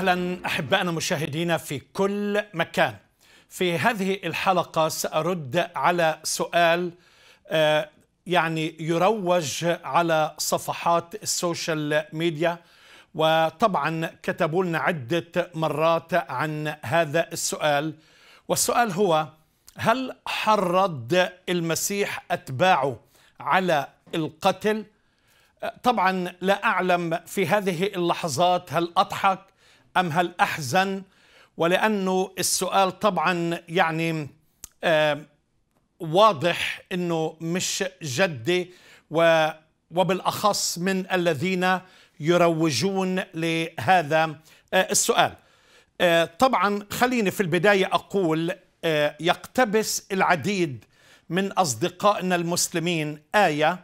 اهلا احبائنا مشاهدينا في كل مكان. في هذه الحلقه سارد على سؤال آه، يعني يروج على صفحات السوشيال ميديا وطبعا كتبوا لنا عده مرات عن هذا السؤال والسؤال هو هل حرض المسيح اتباعه على القتل؟ آه، طبعا لا اعلم في هذه اللحظات هل اضحك أم هل أحزن ولأنه السؤال طبعا يعني آه واضح أنه مش جدي و وبالأخص من الذين يروجون لهذا آه، السؤال آه، طبعا خليني في البداية أقول آه، يقتبس العديد من أصدقائنا المسلمين آية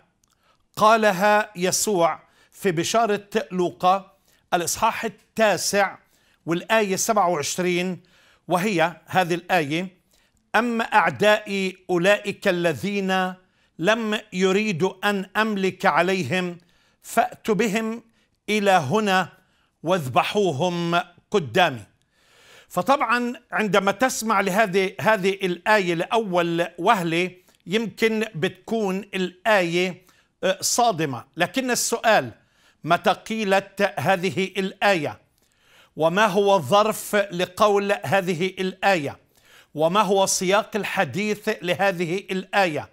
قالها يسوع في بشارة لوقا الإصحاح التاسع والآية 27 وهي هذه الآية أما أعدائي أولئك الذين لم يريدوا أن أملك عليهم فأتوا بهم إلى هنا واذبحوهم قدامي فطبعا عندما تسمع لهذه هذه الآية لأول وهلة يمكن بتكون الآية آه، صادمة لكن السؤال متى قيلت هذه الآية وما هو ظرف لقول هذه الآية وما هو سياق الحديث لهذه الآية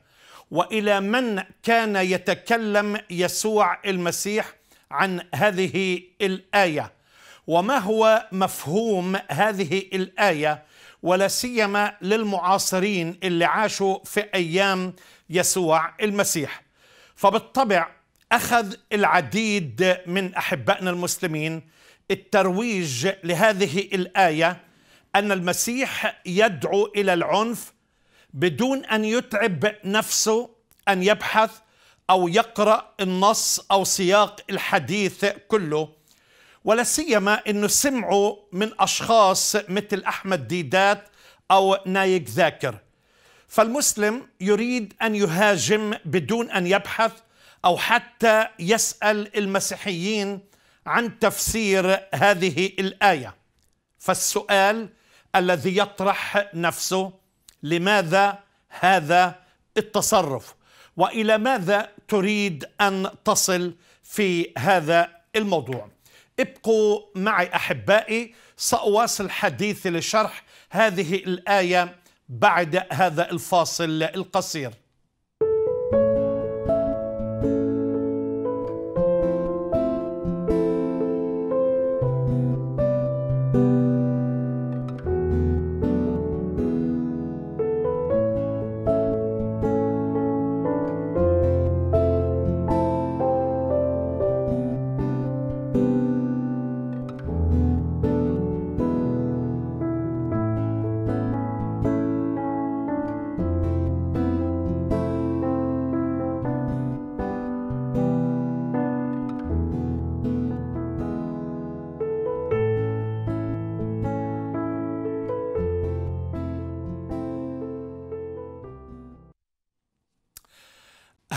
وإلى من كان يتكلم يسوع المسيح عن هذه الآية وما هو مفهوم هذه الآية ولا سيما للمعاصرين اللي عاشوا في أيام يسوع المسيح فبالطبع أخذ العديد من أحبائنا المسلمين الترويج لهذه الايه ان المسيح يدعو الى العنف بدون ان يتعب نفسه ان يبحث او يقرا النص او سياق الحديث كله ولا سيما انه سمعوا من اشخاص مثل احمد ديدات او نايك ذاكر فالمسلم يريد ان يهاجم بدون ان يبحث او حتى يسال المسيحيين عن تفسير هذه الآية فالسؤال الذي يطرح نفسه لماذا هذا التصرف والى ماذا تريد ان تصل في هذا الموضوع ابقوا معي احبائي ساواصل حديثي لشرح هذه الايه بعد هذا الفاصل القصير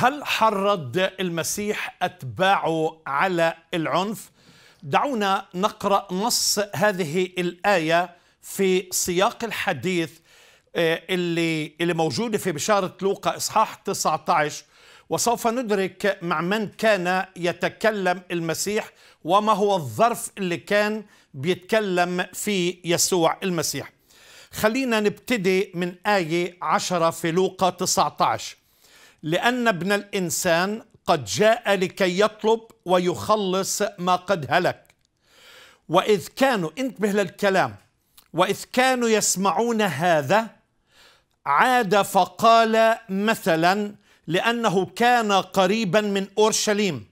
هل حرض المسيح أتباعه على العنف؟ دعونا نقرأ نص هذه الآية في سياق الحديث آه، اللي اللي موجودة في بشارة لوقا إصحاح 19 وسوف ندرك مع من كان يتكلم المسيح وما هو الظرف اللي كان بيتكلم فيه يسوع المسيح خلينا نبتدي من آية 10 في لوقا 19 لأن ابن الإنسان قد جاء لكي يطلب ويخلص ما قد هلك وإذ كانوا انتبه للكلام وإذ كانوا يسمعون هذا عاد فقال مثلا لأنه كان قريبا من أورشليم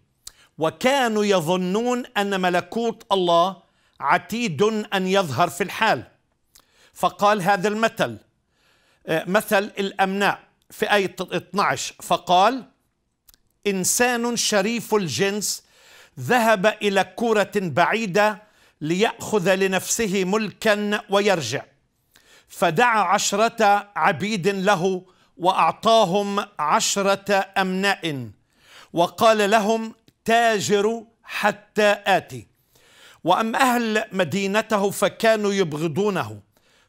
وكانوا يظنون أن ملكوت الله عتيد أن يظهر في الحال فقال هذا المثل آه، مثل الأمناء في آية 12 فقال إنسان شريف الجنس ذهب إلى كرة بعيدة ليأخذ لنفسه ملكا ويرجع فدعا عشرة عبيد له وأعطاهم عشرة أمناء وقال لهم تاجروا حتى آتي وأما أهل مدينته فكانوا يبغضونه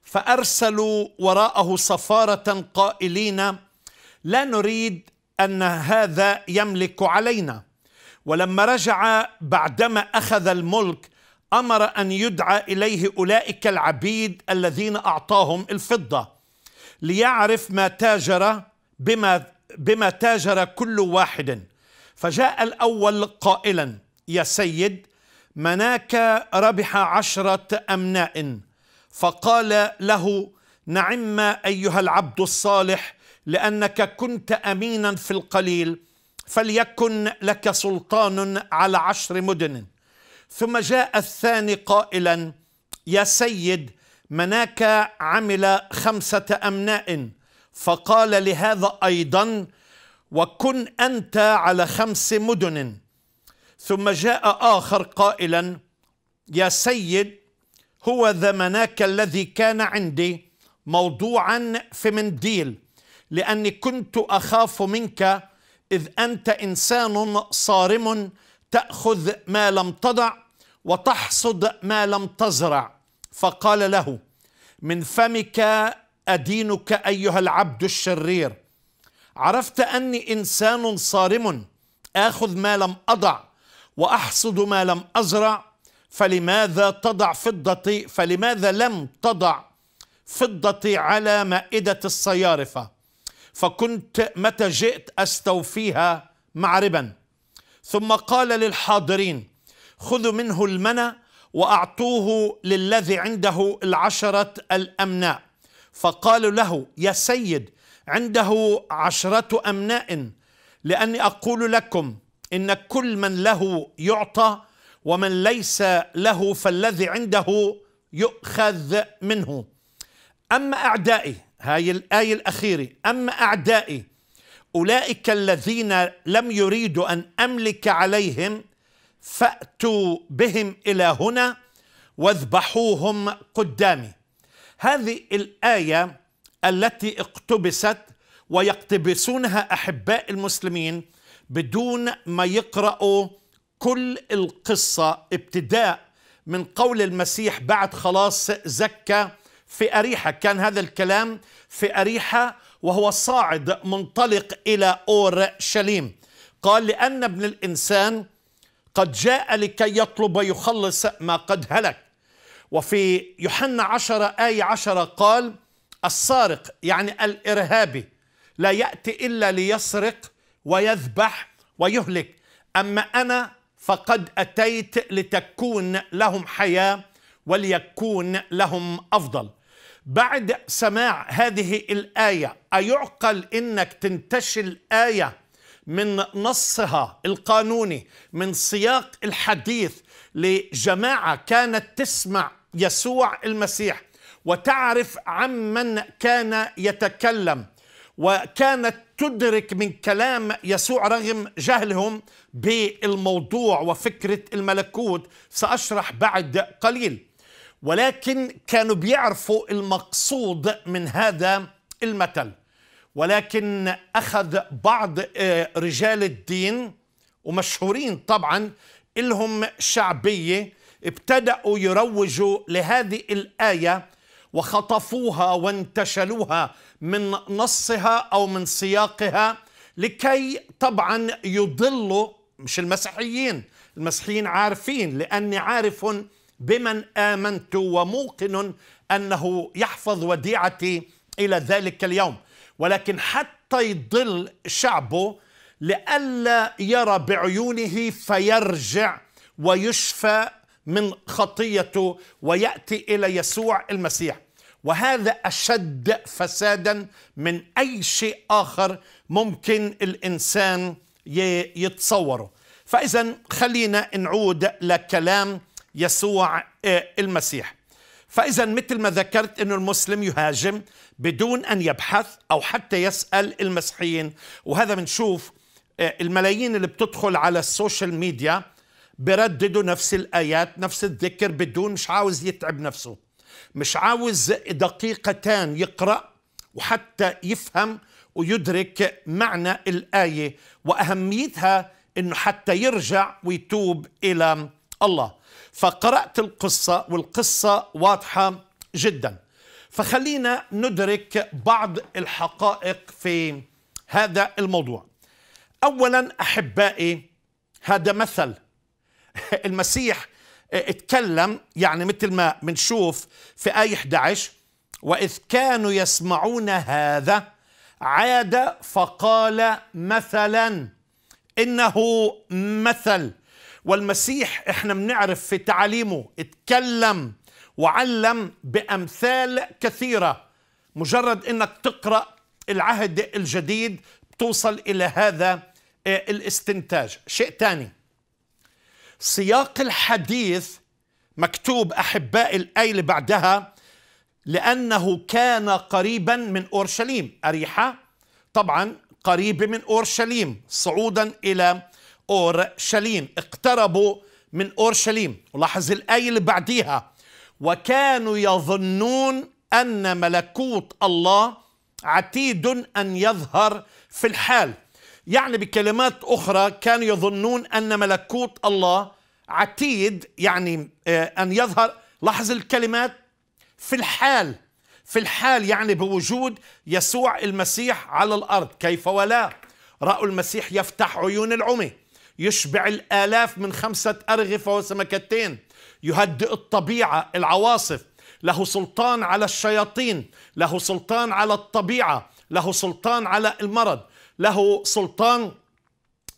فأرسلوا وراءه سفارة قائلين لا نريد ان هذا يملك علينا ولما رجع بعدما اخذ الملك امر ان يدعى اليه اولئك العبيد الذين اعطاهم الفضه ليعرف ما تاجر بما بما تاجر كل واحد فجاء الاول قائلا يا سيد مناك ربح عشره امناء فقال له نعم ايها العبد الصالح لانك كنت امينا في القليل فليكن لك سلطان على عشر مدن ثم جاء الثاني قائلا يا سيد مناك عمل خمسه امناء فقال لهذا ايضا وكن انت على خمس مدن ثم جاء اخر قائلا يا سيد هو ذا مناك الذي كان عندي موضوعا في منديل لاني كنت اخاف منك اذ انت انسان صارم تاخذ ما لم تضع وتحصد ما لم تزرع فقال له من فمك ادينك ايها العبد الشرير عرفت اني انسان صارم اخذ ما لم اضع واحصد ما لم ازرع فلماذا تضع فضتي فلماذا لم تضع فضتي على مائده الصيارفه فكنت متى جئت استوفيها معربا ثم قال للحاضرين خذوا منه المنى واعطوه للذي عنده العشره الامناء فقالوا له يا سيد عنده عشره امناء لاني اقول لكم ان كل من له يعطى ومن ليس له فالذي عنده يؤخذ منه اما اعدائي هاي الآية الأخيرة أما أعدائي أولئك الذين لم يريدوا أن أملك عليهم فأتوا بهم إلى هنا واذبحوهم قدامي هذه الآية التي اقتبست ويقتبسونها أحباء المسلمين بدون ما يقرأوا كل القصة ابتداء من قول المسيح بعد خلاص زكى في أريحة كان هذا الكلام في أريحة وهو صاعد منطلق إلى أورشليم قال لأن ابن الإنسان قد جاء لكي يطلب ويخلص ما قد هلك وفي يوحنا عشرة آية عشرة قال السارق يعني الإرهابي لا يأتي إلا ليسرق ويذبح ويهلك أما أنا فقد أتيت لتكون لهم حياة وليكون لهم أفضل بعد سماع هذه الآية أيعقل إنك تنتشي الآية من نصها القانوني من سياق الحديث لجماعة كانت تسمع يسوع المسيح وتعرف عمن كان يتكلم وكانت تدرك من كلام يسوع رغم جهلهم بالموضوع وفكرة الملكوت سأشرح بعد قليل ولكن كانوا بيعرفوا المقصود من هذا المثل ولكن أخذ بعض آه، رجال الدين ومشهورين طبعا إلهم شعبية ابتدأوا يروجوا لهذه الآية وخطفوها وانتشلوها من نصها أو من سياقها لكي طبعا يضلوا مش المسيحيين المسيحيين عارفين لأني عارف بمن آمنت وموقن أنه يحفظ وديعتي إلى ذلك اليوم ولكن حتى يضل شعبه لئلا يرى بعيونه فيرجع ويشفى من خطيته ويأتي إلى يسوع المسيح وهذا أشد فسادا من أي شيء آخر ممكن الإنسان يتصوره فإذا خلينا نعود لكلام يسوع آه، المسيح فإذا مثل ما ذكرت أن المسلم يهاجم بدون أن يبحث أو حتى يسأل المسيحيين وهذا بنشوف آه، الملايين اللي بتدخل على السوشيال ميديا برددوا نفس الآيات نفس الذكر بدون مش عاوز يتعب نفسه مش عاوز دقيقتان يقرأ وحتى يفهم ويدرك معنى الآية وأهميتها أنه حتى يرجع ويتوب إلى الله فقرأت القصة والقصة واضحة جدا فخلينا ندرك بعض الحقائق في هذا الموضوع أولا أحبائي هذا مثل المسيح اتكلم يعني مثل ما بنشوف في آية 11 وإذ كانوا يسمعون هذا عاد فقال مثلا إنه مثل والمسيح احنا بنعرف في تعاليمه اتكلم وعلم بأمثال كثيرة مجرد انك تقرأ العهد الجديد توصل إلى هذا آه، الاستنتاج شيء ثاني سياق الحديث مكتوب أحباء الآية اللي بعدها لأنه كان قريبا من أورشليم أريحة طبعا قريبة من أورشليم صعودا إلى أورشليم اقتربوا من أورشليم ولاحظ الآية اللي بعديها وكانوا يظنون أن ملكوت الله عتيد أن يظهر في الحال يعني بكلمات أخرى كانوا يظنون أن ملكوت الله عتيد يعني آه، أن يظهر لاحظ الكلمات في الحال في الحال يعني بوجود يسوع المسيح على الأرض كيف ولا رأوا المسيح يفتح عيون العمي يشبع الآلاف من خمسة أرغفة وسمكتين يهدئ الطبيعة العواصف له سلطان على الشياطين له سلطان على الطبيعة له سلطان على المرض له سلطان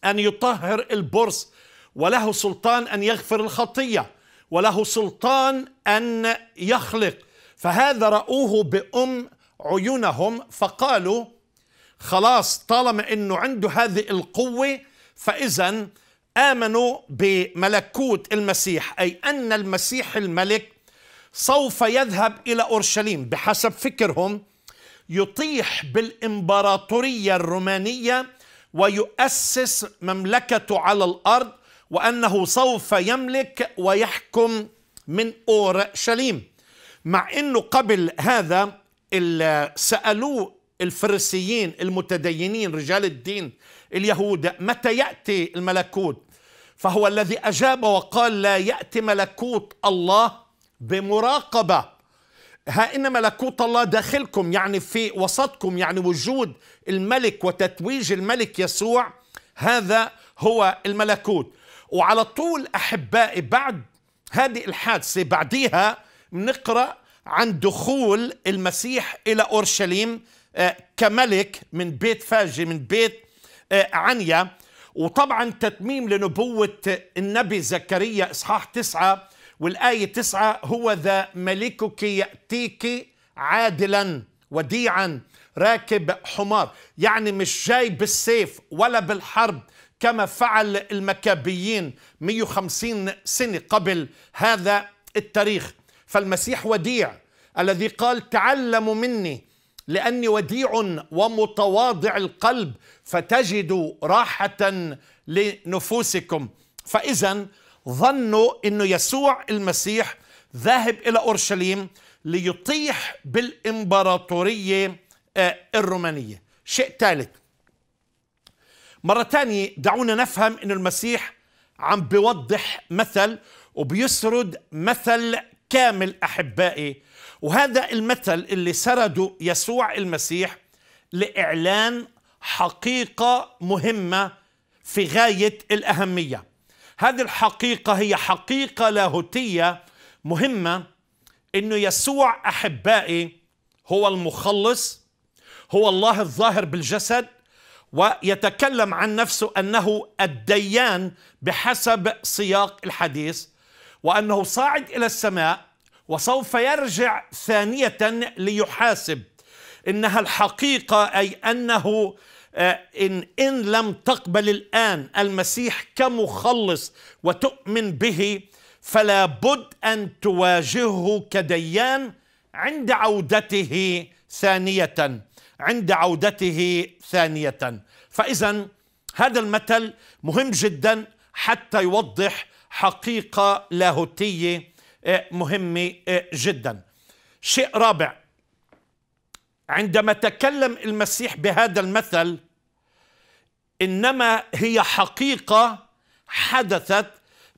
أن يطهر البرص وله سلطان أن يغفر الخطية وله سلطان أن يخلق فهذا رأوه بأم عيونهم فقالوا خلاص طالما أنه عنده هذه القوة فإذا آمنوا بملكوت المسيح أي أن المسيح الملك سوف يذهب إلى أورشليم بحسب فكرهم يطيح بالإمبراطورية الرومانية ويؤسس مملكته على الأرض وأنه سوف يملك ويحكم من أورشليم مع أنه قبل هذا سألوه الفرسيين المتدينين رجال الدين اليهود متى يأتي الملكوت فهو الذي أجاب وقال لا يأتي ملكوت الله بمراقبة ها إن ملكوت الله داخلكم يعني في وسطكم يعني وجود الملك وتتويج الملك يسوع هذا هو الملكوت وعلى طول أحبائي بعد هذه الحادثة بعديها نقرأ عن دخول المسيح إلى أورشليم آه، كملك من بيت فاجي من بيت آه، عنيا وطبعا تتميم لنبوة النبي زكريا إصحاح تسعة والآية تسعة هو ذا ملكك يأتيك عادلا وديعا راكب حمار يعني مش جاي بالسيف ولا بالحرب كما فعل المكابيين 150 سنة قبل هذا التاريخ فالمسيح وديع الذي قال تعلموا مني لاني وديع ومتواضع القلب فتجدوا راحه لنفوسكم فاذا ظنوا انه يسوع المسيح ذاهب الى اورشليم ليطيح بالامبراطوريه آه، الرومانيه شيء ثالث مرة ثانيه دعونا نفهم أن المسيح عم بيوضح مثل وبيسرد مثل كامل أحبائي وهذا المثل اللي سرده يسوع المسيح لإعلان حقيقة مهمة في غاية الأهمية هذه الحقيقة هي حقيقة لاهوتية مهمة أنه يسوع أحبائي هو المخلص هو الله الظاهر بالجسد ويتكلم عن نفسه أنه الديان بحسب سياق الحديث وأنه صاعد إلى السماء وسوف يرجع ثانية ليحاسب إنها الحقيقة أي أنه آه، إن, إن لم تقبل الآن المسيح كمخلص وتؤمن به فلا بد أن تواجهه كديان عند عودته ثانية عند عودته ثانية فإذا هذا المثل مهم جدا حتى يوضح حقيقة لاهوتية إيه، مهمة إيه، جدا شيء رابع عندما تكلم المسيح بهذا المثل إنما هي حقيقة حدثت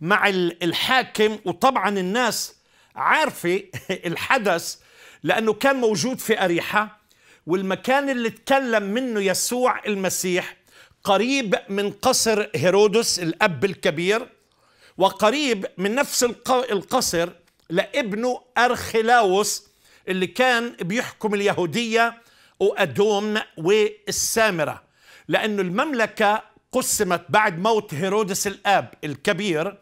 مع الحاكم وطبعا الناس عارفة الحدث لأنه كان موجود في أريحة والمكان اللي تكلم منه يسوع المسيح قريب من قصر هيرودس الأب الكبير وقريب من نفس القصر لابنه أرخلاوس اللي كان بيحكم اليهودية وأدوم والسامرة لأنه المملكة قسمت بعد موت هيرودس الآب الكبير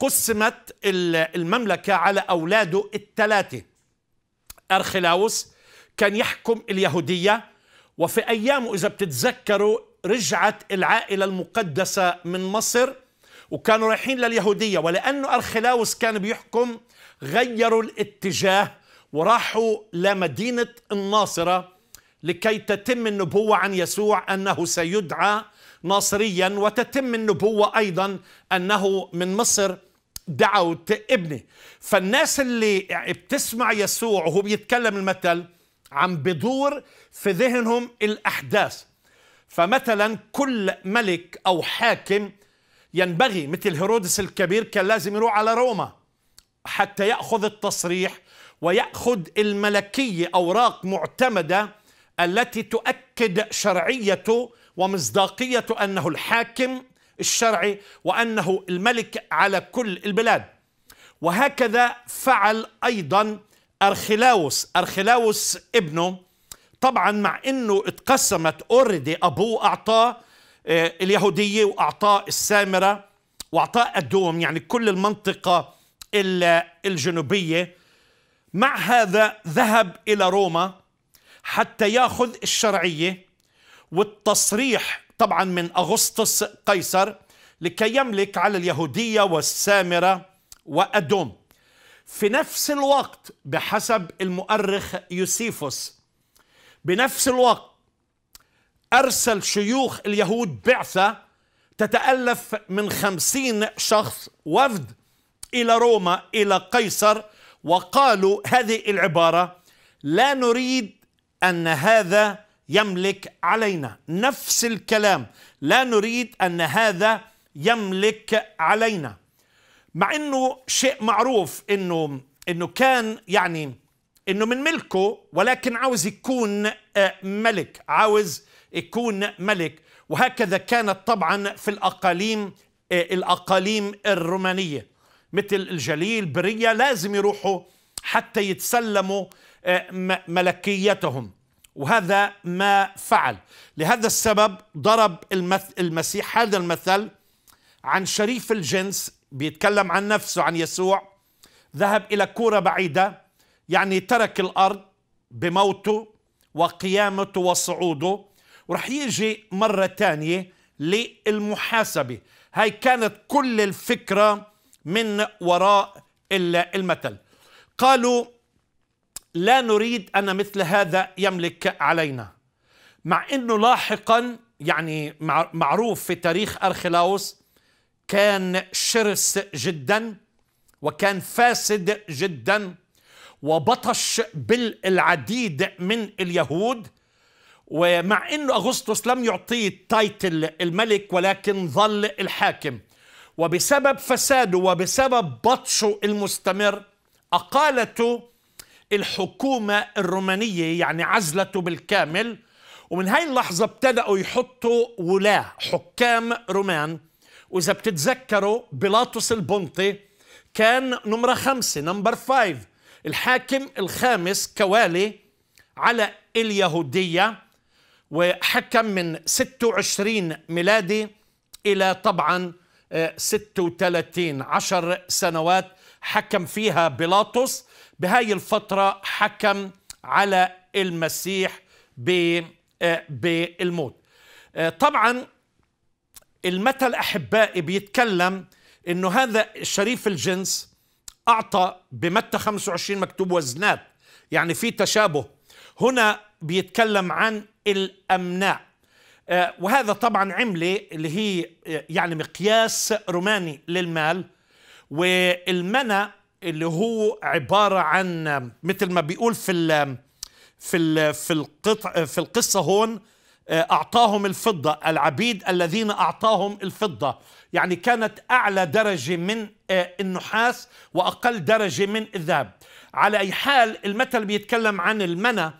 قسمت المملكة على أولاده الثلاثة أرخلاوس كان يحكم اليهودية وفي أيامه إذا بتتذكروا رجعت العائلة المقدسة من مصر وكانوا رايحين لليهودية ولأنه أرخلاوس كان بيحكم غيروا الاتجاه وراحوا لمدينة الناصرة لكي تتم النبوة عن يسوع أنه سيدعى ناصريا وتتم النبوة أيضا أنه من مصر دعوت ابني فالناس اللي بتسمع يسوع وهو بيتكلم المثل عم بدور في ذهنهم الأحداث فمثلا كل ملك أو حاكم ينبغي مثل هيرودس الكبير كان لازم يروح على روما حتى يأخذ التصريح ويأخذ الملكية أوراق معتمدة التي تؤكد شرعيته ومصداقيته أنه الحاكم الشرعي وأنه الملك على كل البلاد وهكذا فعل أيضا أرخلاوس أرخلاوس ابنه طبعا مع أنه اتقسمت أوردي أبوه أعطاه آه، اليهودية وأعطاء السامرة وأعطاء أدوم يعني كل المنطقة الجنوبية مع هذا ذهب إلى روما حتى ياخذ الشرعية والتصريح طبعا من أغسطس قيصر لكي يملك على اليهودية والسامرة وأدوم في نفس الوقت بحسب المؤرخ يوسيفوس بنفس الوقت أرسل شيوخ اليهود بعثة تتألف من خمسين شخص وفد إلى روما إلى قيصر وقالوا هذه العبارة لا نريد أن هذا يملك علينا نفس الكلام لا نريد أن هذا يملك علينا مع أنه شيء معروف أنه أنه كان يعني أنه من ملكه ولكن عاوز يكون آه، ملك عاوز يكون ملك وهكذا كانت طبعا في الأقاليم آه، الأقاليم الرومانية مثل الجليل برية لازم يروحوا حتى يتسلموا آه، ملكيتهم وهذا ما فعل لهذا السبب ضرب المسيح هذا المثل عن شريف الجنس بيتكلم عن نفسه عن يسوع ذهب إلى كورة بعيدة يعني ترك الأرض بموته وقيامته وصعوده ورح يجي مرة تانية للمحاسبة هاي كانت كل الفكرة من وراء المثل قالوا لا نريد أن مثل هذا يملك علينا مع أنه لاحقا يعني معروف في تاريخ أرخلاوس كان شرس جدا وكان فاسد جدا وبطش بالعديد من اليهود ومع أنه أغسطس لم يعطيه تايتل الملك ولكن ظل الحاكم وبسبب فساده وبسبب بطشه المستمر أقالته الحكومة الرومانية يعني عزلته بالكامل ومن هاي اللحظة ابتدأوا يحطوا ولاة حكام رومان وإذا بتتذكروا بيلاطس البنطي كان نمرة خمسة نمبر فايف الحاكم الخامس كوالي على اليهودية وحكم من 26 ميلادي إلى طبعا 36 آه، عشر سنوات حكم فيها بيلاطس بهاي الفترة حكم على المسيح آه، بالموت آه، طبعا المثل أحبائي بيتكلم أنه هذا الشريف الجنس أعطى بمتى 25 مكتوب وزنات يعني في تشابه هنا بيتكلم عن الأمناء آه، وهذا طبعا عملة اللي هي آه، يعني مقياس روماني للمال والمنى اللي هو عبارة عن مثل ما بيقول في ال في ال في القطع في القصة هون آه، أعطاهم الفضة العبيد الذين أعطاهم الفضة يعني كانت أعلى درجة من النحاس وأقل درجة من الذهب على أي حال المثل بيتكلم عن المنى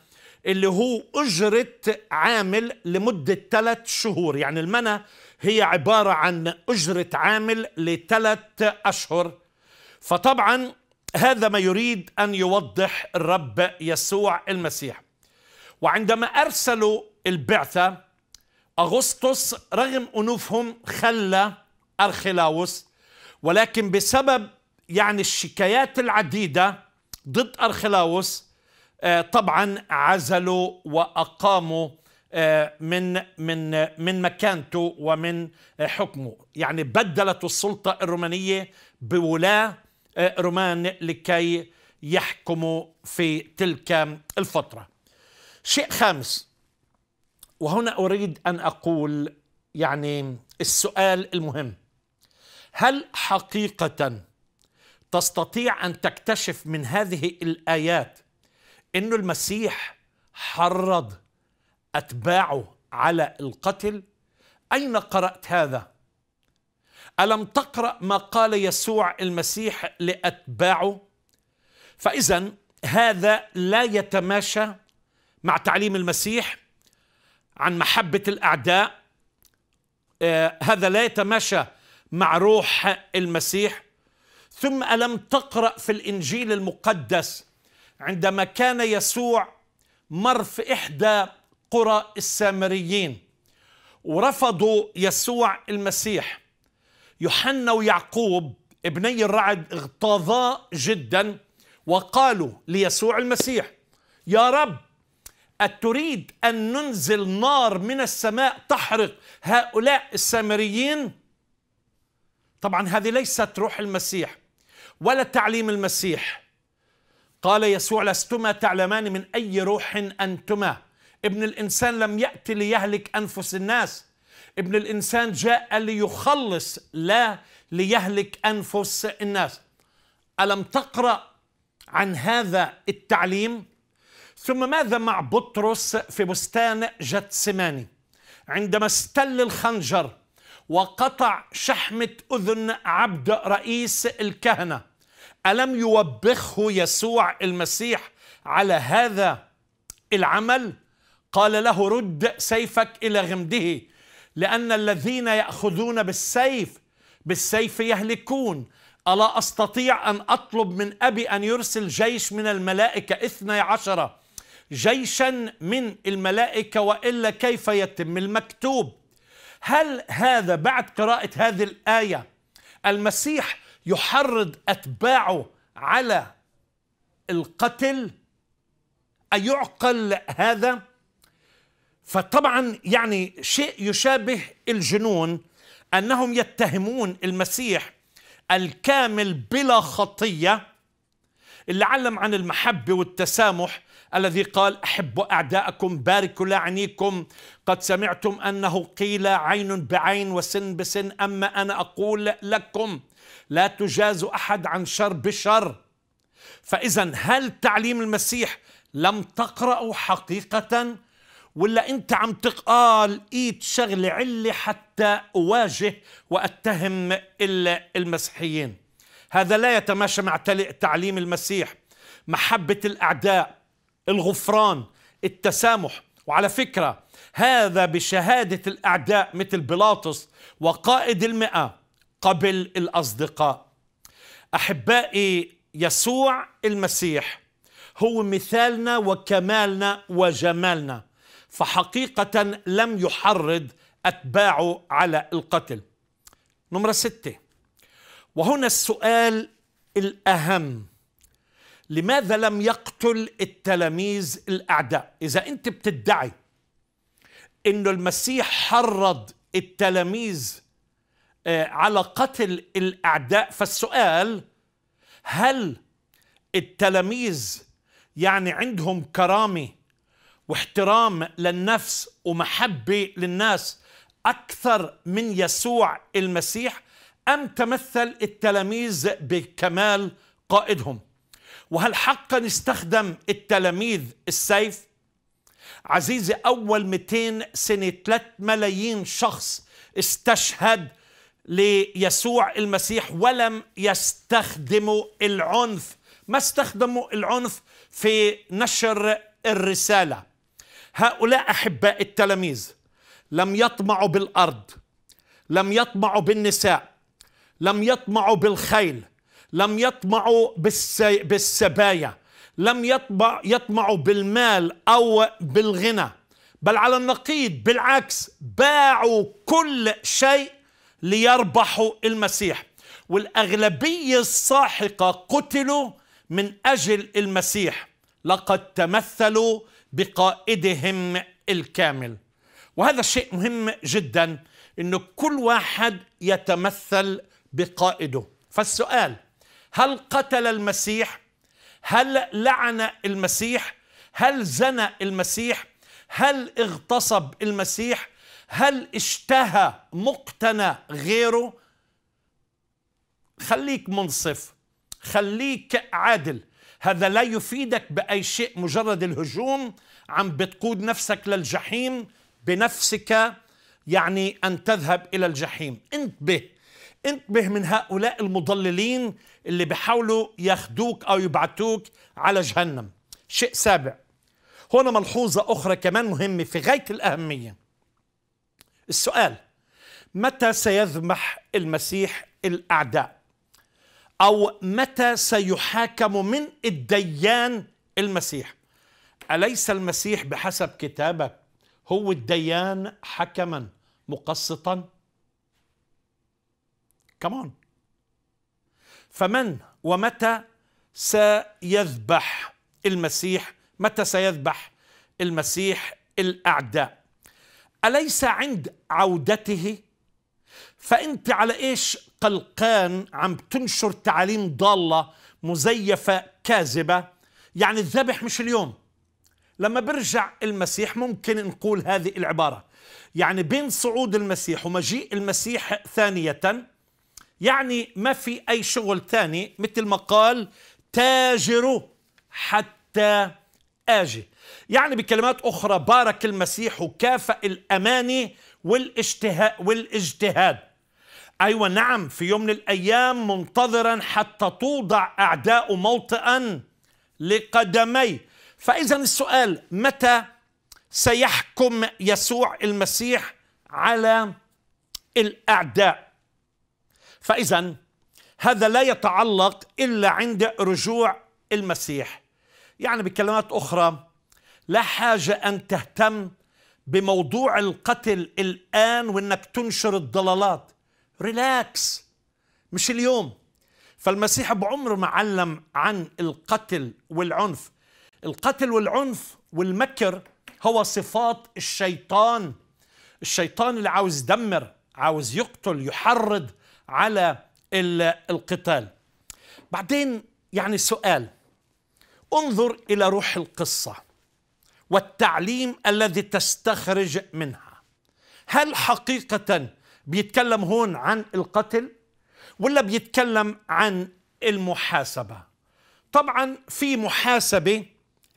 اللي هو أجرة عامل لمدة ثلاث شهور يعني المنى هي عبارة عن أجرة عامل لثلاث أشهر فطبعا هذا ما يريد أن يوضح الرب يسوع المسيح وعندما أرسلوا البعثة أغسطس رغم أنوفهم خلى أرخلاوس ولكن بسبب يعني الشكايات العديدة ضد أرخلاوس آه، طبعا عزلوا واقاموا آه، من من من مكانته ومن آه، حكمه يعني بدلت السلطه الرومانيه بولاه رومان لكي يحكموا في تلك الفتره شيء خامس وهنا اريد ان اقول يعني السؤال المهم هل حقيقه تستطيع ان تكتشف من هذه الايات انه المسيح حرض اتباعه على القتل اين قرات هذا الم تقرا ما قال يسوع المسيح لاتباعه فاذا هذا لا يتماشى مع تعليم المسيح عن محبه الاعداء آه هذا لا يتماشى مع روح المسيح ثم الم تقرا في الانجيل المقدس عندما كان يسوع مر في إحدى قرى السامريين ورفضوا يسوع المسيح يوحنا ويعقوب ابني الرعد اغتاظا جدا وقالوا ليسوع المسيح يا رب أتريد أن ننزل نار من السماء تحرق هؤلاء السامريين طبعا هذه ليست روح المسيح ولا تعليم المسيح قال يسوع لستما تعلمان من أي روح أنتما ابن الإنسان لم يأتي ليهلك أنفس الناس ابن الإنسان جاء ليخلص لا ليهلك أنفس الناس ألم تقرأ عن هذا التعليم ثم ماذا مع بطرس في بستان جتسماني عندما استل الخنجر وقطع شحمة أذن عبد رئيس الكهنة ألم يوبخه يسوع المسيح على هذا العمل قال له رد سيفك إلى غمده لأن الذين يأخذون بالسيف بالسيف يهلكون ألا أستطيع أن أطلب من أبي أن يرسل جيش من الملائكة اثني عشرة جيشا من الملائكة وإلا كيف يتم المكتوب هل هذا بعد قراءة هذه الآية المسيح يحرض أتباعه على القتل أيعقل هذا؟ فطبعا يعني شيء يشابه الجنون أنهم يتهمون المسيح الكامل بلا خطية اللي علم عن المحبة والتسامح الذي قال أحبوا أعداءكم باركوا لعنيكم قد سمعتم أنه قيل عين بعين وسن بسن أما أنا أقول لكم لا تجاز أحد عن شر بشر فإذا هل تعليم المسيح لم تقرأه حقيقة ولا أنت عم تقال إيد شغلة علة حتى أواجه وأتهم المسيحيين هذا لا يتماشى مع تعليم المسيح محبة الأعداء الغفران التسامح وعلى فكرة هذا بشهادة الأعداء مثل بيلاطس وقائد المئة قبل الاصدقاء احبائي يسوع المسيح هو مثالنا وكمالنا وجمالنا فحقيقه لم يحرض اتباعه على القتل نمره سته وهنا السؤال الاهم لماذا لم يقتل التلاميذ الاعداء اذا انت بتدعي انه المسيح حرض التلاميذ آه، على قتل الاعداء فالسؤال هل التلاميذ يعني عندهم كرامه واحترام للنفس ومحبه للناس اكثر من يسوع المسيح ام تمثل التلاميذ بكمال قائدهم وهل حقا استخدم التلاميذ السيف عزيزي اول 200 سنه 3 ملايين شخص استشهد ليسوع المسيح ولم يستخدموا العنف ما استخدموا العنف في نشر الرساله هؤلاء احباء التلاميذ لم يطمعوا بالارض لم يطمعوا بالنساء لم يطمعوا بالخيل لم يطمعوا بالسي... بالسبايا لم يطمع يطمعوا بالمال او بالغنى بل على النقيض بالعكس باعوا كل شيء ليربحوا المسيح والأغلبية الساحقة قتلوا من أجل المسيح لقد تمثلوا بقائدهم الكامل وهذا شيء مهم جدا أن كل واحد يتمثل بقائده فالسؤال هل قتل المسيح هل لعن المسيح هل زنى المسيح هل اغتصب المسيح هل اشتهى مقتنى غيره خليك منصف خليك عادل هذا لا يفيدك بأي شيء مجرد الهجوم عم بتقود نفسك للجحيم بنفسك يعني أن تذهب إلى الجحيم انتبه انتبه من هؤلاء المضللين اللي بحاولوا ياخدوك أو يبعتوك على جهنم شيء سابع هنا ملحوظة أخرى كمان مهمة في غاية الأهمية السؤال متى سيذبح المسيح الأعداء أو متى سيحاكم من الديان المسيح أليس المسيح بحسب كتابك هو الديان حكما مقسطا كمان فمن ومتى سيذبح المسيح متى سيذبح المسيح الأعداء أليس عند عودته فأنت على إيش قلقان عم تنشر تعاليم ضالة مزيفة كاذبة يعني الذبح مش اليوم لما برجع المسيح ممكن نقول هذه العبارة يعني بين صعود المسيح ومجيء المسيح ثانية يعني ما في أي شغل ثاني مثل ما قال تاجروا حتى آجي يعني بكلمات أخرى بارك المسيح وكافأ الأماني والاجتهاد, والاجتهاد أيوة نعم في يوم من الأيام منتظرا حتى توضع أعداء موطئا لقدمي فإذا السؤال متى سيحكم يسوع المسيح على الأعداء فإذا هذا لا يتعلق إلا عند رجوع المسيح يعني بكلمات أخرى لا حاجة أن تهتم بموضوع القتل الآن وإنك تنشر الضلالات ريلاكس مش اليوم فالمسيح بعمر ما علم عن القتل والعنف القتل والعنف والمكر هو صفات الشيطان الشيطان اللي عاوز يدمر عاوز يقتل يحرض على القتال بعدين يعني سؤال انظر إلى روح القصة والتعليم الذي تستخرج منها هل حقيقة بيتكلم هون عن القتل ولا بيتكلم عن المحاسبة طبعا في محاسبة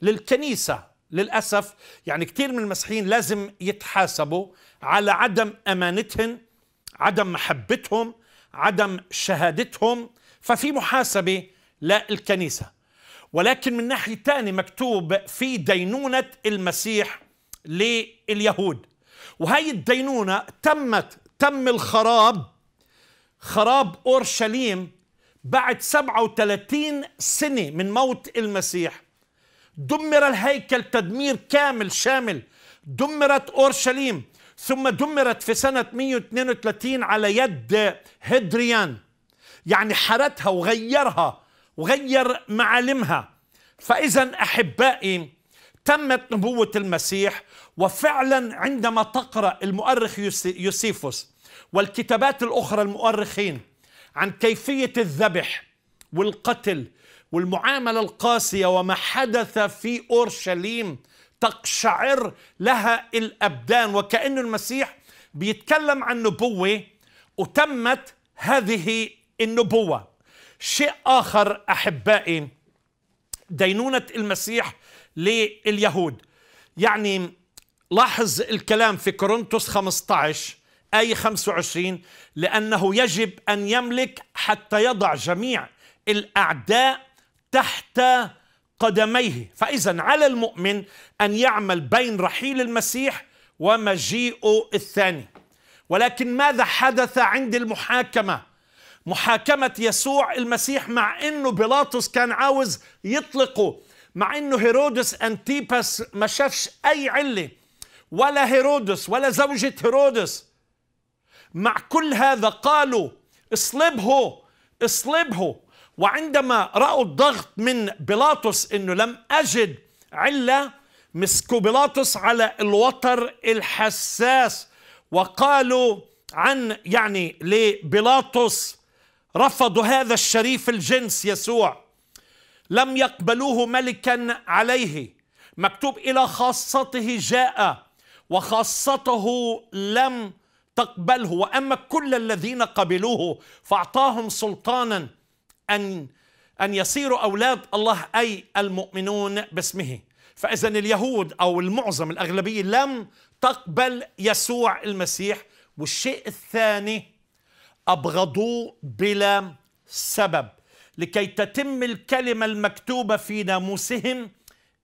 للكنيسة للأسف يعني كثير من المسيحيين لازم يتحاسبوا على عدم أمانتهم عدم محبتهم عدم شهادتهم ففي محاسبة للكنيسة ولكن من ناحية تاني مكتوب في دينونة المسيح لليهود وهي الدينونة تمت تم الخراب خراب أورشليم بعد 37 سنة من موت المسيح دمر الهيكل تدمير كامل شامل دمرت أورشليم ثم دمرت في سنة 132 على يد هدريان يعني حرتها وغيرها وغير معالمها فإذا أحبائي تمت نبوة المسيح وفعلا عندما تقرأ المؤرخ يوسيفوس والكتابات الأخرى المؤرخين عن كيفية الذبح والقتل والمعاملة القاسية وما حدث في أورشليم تقشعر لها الأبدان وكأن المسيح بيتكلم عن نبوة وتمت هذه النبوة شيء آخر أحبائي دينونة المسيح لليهود يعني لاحظ الكلام في كورنثوس 15 آية 25 لأنه يجب أن يملك حتى يضع جميع الأعداء تحت قدميه فإذا على المؤمن أن يعمل بين رحيل المسيح ومجيئه الثاني ولكن ماذا حدث عند المحاكمة محاكمة يسوع المسيح مع أنه بيلاطس كان عاوز يطلقه مع أنه هيرودس أنتيباس ما شافش أي علة ولا هيرودس ولا زوجة هيرودس مع كل هذا قالوا اصلبه اصلبه وعندما رأوا الضغط من بيلاطس أنه لم أجد علة مسكوا بيلاطس على الوتر الحساس وقالوا عن يعني لبيلاطس رفضوا هذا الشريف الجنس يسوع لم يقبلوه ملكا عليه مكتوب الى خاصته جاء وخاصته لم تقبله واما كل الذين قبلوه فاعطاهم سلطانا ان ان يصيروا اولاد الله اي المؤمنون باسمه فاذا اليهود او المعظم الاغلبيه لم تقبل يسوع المسيح والشيء الثاني أبغضوه بلا سبب لكي تتم الكلمة المكتوبة في ناموسهم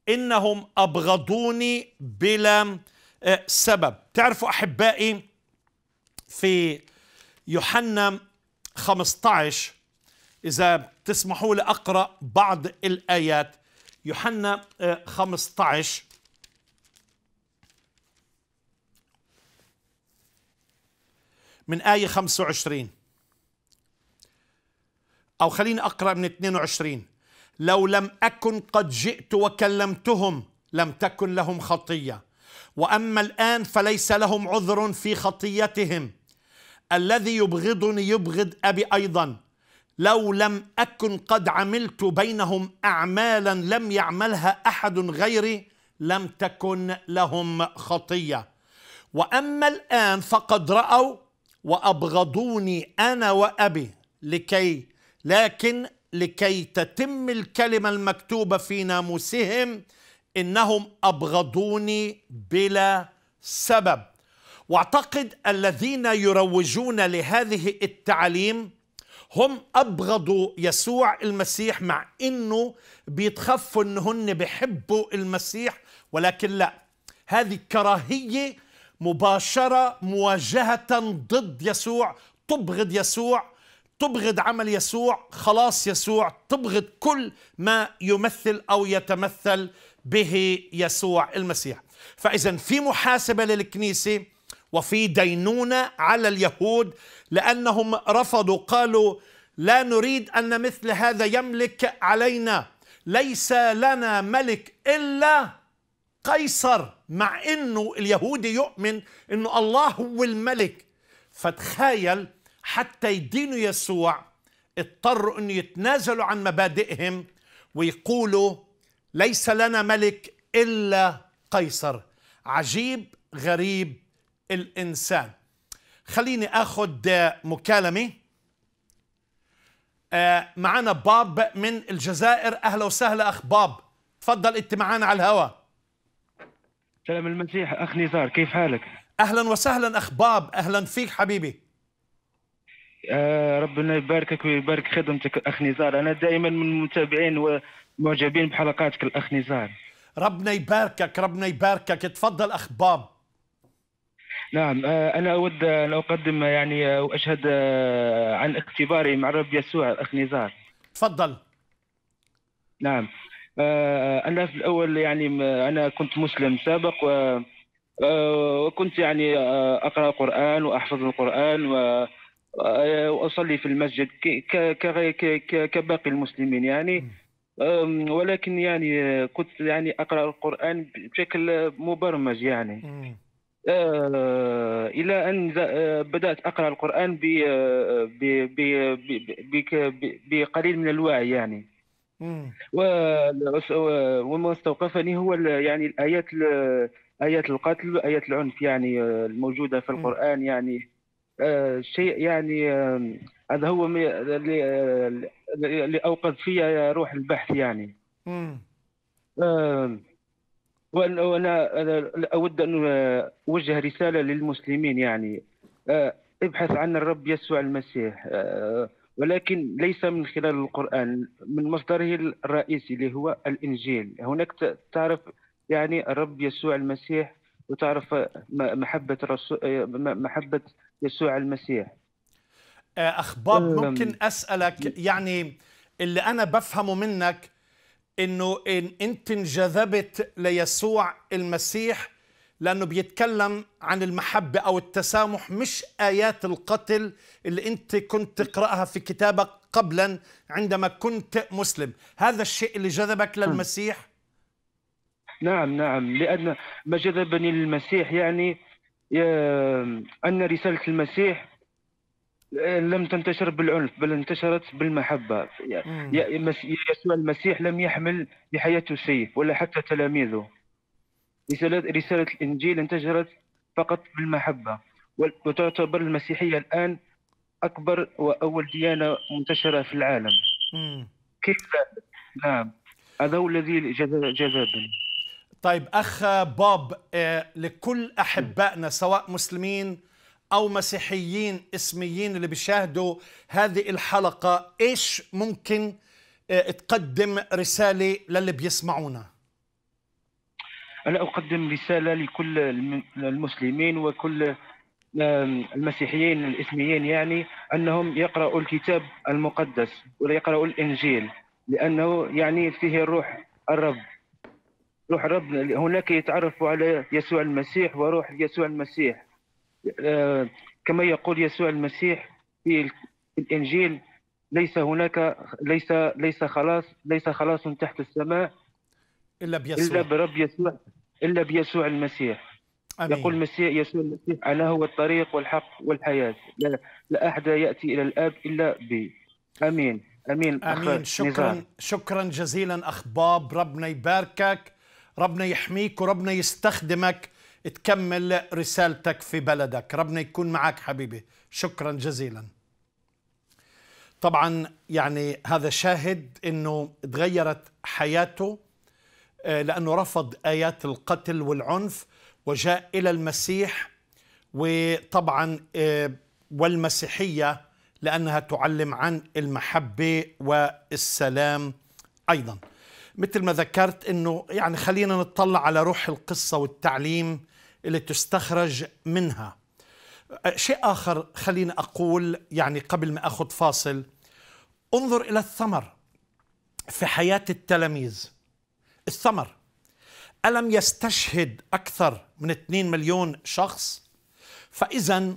إنهم أبغضوني بلا آه، سبب تعرفوا أحبائي في يوحنا 15 إذا تسمحوا لي أقرأ بعض الآيات يوحنا 15 آه، من آية 25 أو خليني أقرأ من 22 لو لم أكن قد جئت وكلمتهم لم تكن لهم خطية وأما الآن فليس لهم عذر في خطيتهم الذي يبغضني يبغض أبي أيضا لو لم أكن قد عملت بينهم أعمالا لم يعملها أحد غيري لم تكن لهم خطية وأما الآن فقد رأوا وابغضوني انا وابي لكي لكن لكي تتم الكلمه المكتوبه في ناموسهم انهم ابغضوني بلا سبب واعتقد الذين يروجون لهذه التعاليم هم ابغضوا يسوع المسيح مع انه بيتخفوا انهن بيحبوا المسيح ولكن لا هذه كراهيه مباشرة مواجهة ضد يسوع تبغض يسوع تبغض عمل يسوع خلاص يسوع تبغض كل ما يمثل أو يتمثل به يسوع المسيح فإذا في محاسبة للكنيسة وفي دينونة على اليهود لأنهم رفضوا قالوا لا نريد أن مثل هذا يملك علينا ليس لنا ملك إلا قيصر مع انه اليهودي يؤمن انه الله هو الملك فتخيل حتى يدينوا يسوع اضطروا انه يتنازلوا عن مبادئهم ويقولوا ليس لنا ملك الا قيصر عجيب غريب الانسان خليني اخذ مكالمه آه، معنا باب من الجزائر اهلا وسهلا اخ باب تفضل انت معنا على الهواء سلام المسيح اخ نزار كيف حالك؟ اهلا وسهلا اخ باب اهلا فيك حبيبي آه ربنا يباركك ويبارك خدمتك اخ نزار انا دائما من المتابعين ومعجبين بحلقاتك الاخ نزار ربنا يباركك ربنا يباركك تفضل اخ باب نعم آه، انا اود ان اقدم يعني آه، واشهد آه، عن اختباري مع الرب يسوع الاخ نزار تفضل نعم آه، انا في الاول يعني انا كنت مسلم سابق و آه، وكنت يعني آه، اقرا القران واحفظ القران و واصلي في المسجد كباقي المسلمين يعني ولكن يعني كنت يعني اقرا القران بشكل مبرمج يعني الى ان بدات اقرا القران بقليل من الوعي يعني وما استوقفني هو يعني الايات ايات القتل ايات العنف يعني آه، الموجوده في القران يعني آه، شيء يعني آه، هذا هو اللي اوقد فيا روح البحث يعني وانا اود ان اوجه رساله للمسلمين يعني ابحث عن الرب يسوع المسيح ولكن ليس من خلال القرآن من مصدره الرئيسي اللي هو الإنجيل هناك تعرف يعني الرب يسوع المسيح وتعرف محبة محبة يسوع المسيح آه، أخبار آه. ممكن أسألك يعني اللي أنا بفهمه منك إنه إن أنت انجذبت ليسوع المسيح لأنه بيتكلم عن المحبة أو التسامح مش آيات القتل اللي أنت كنت تقرأها في كتابك قبلا عندما كنت مسلم هذا الشيء اللي جذبك للمسيح نعم نعم لأن ما جذبني للمسيح يعني آه، أن رسالة المسيح آه، لم تنتشر بالعنف بل انتشرت بالمحبة يسوع المسيح لم يحمل بحياته سيف ولا حتى تلاميذه رسالة, رسالة الإنجيل انتشرت فقط بالمحبة وتعتبر المسيحية الآن أكبر وأول ديانة منتشرة في العالم مم. كيف ذلك؟ نعم هذا هو الذي جذبني طيب أخ بوب آه، لكل أحبائنا سواء مسلمين أو مسيحيين اسميين اللي بيشاهدوا هذه الحلقة إيش ممكن آه، تقدم رسالة للي بيسمعونا؟ أنا أقدم رسالة لكل المسلمين وكل المسيحيين الإسميين يعني أنهم يقرأوا الكتاب المقدس ويقرأوا الإنجيل لأنه يعني فيه روح الرب روح الرب هناك يتعرف على يسوع المسيح وروح يسوع المسيح كما يقول يسوع المسيح في الإنجيل ليس هناك ليس ليس خلاص ليس خلاص تحت السماء إلا بيسوع إلا برب يسوع إلا بيسوع المسيح أمين. يقول المسيح يسوع المسيح أنا هو الطريق والحق والحياة لا, لا أحد يأتي إلى الآب إلا بي أمين أمين أمين شكرا نزار. شكرا جزيلا أخباب ربنا يباركك ربنا يحميك وربنا يستخدمك تكمل رسالتك في بلدك ربنا يكون معك حبيبي شكرا جزيلا طبعا يعني هذا شاهد انه تغيرت حياته آه، لأنه رفض آيات القتل والعنف وجاء إلى المسيح وطبعا آه، والمسيحية لأنها تعلم عن المحبة والسلام أيضا مثل ما ذكرت أنه يعني خلينا نطلع على روح القصة والتعليم اللي تستخرج منها آه، شيء آخر خليني أقول يعني قبل ما أخذ فاصل انظر إلى الثمر في حياة التلاميذ الثمر ألم يستشهد أكثر من 2 مليون شخص فإذا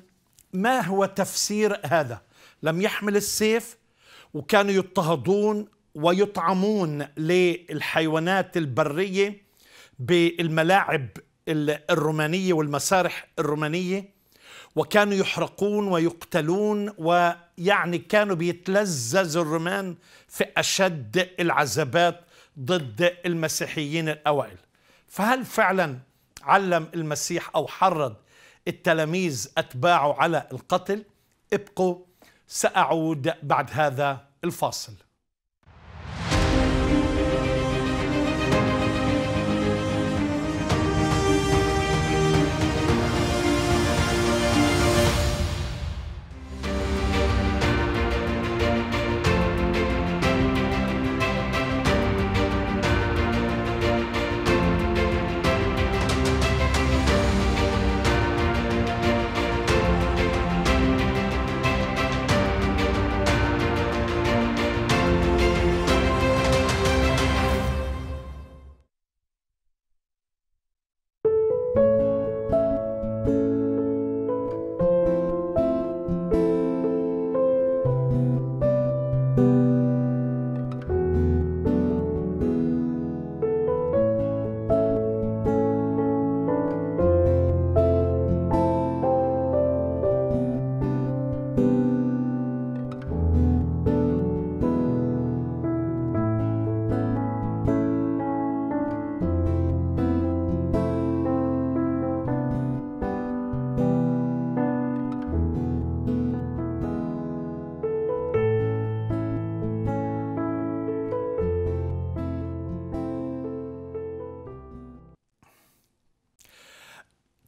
ما هو تفسير هذا لم يحمل السيف وكانوا يضطهدون ويطعمون للحيوانات البرية بالملاعب الرومانية والمسارح الرومانية وكانوا يحرقون ويقتلون ويعني كانوا بيتلزز الرومان في أشد العذابات ضد المسيحيين الأوائل فهل فعلا علم المسيح أو حرض التلاميذ أتباعه على القتل ابقوا سأعود بعد هذا الفاصل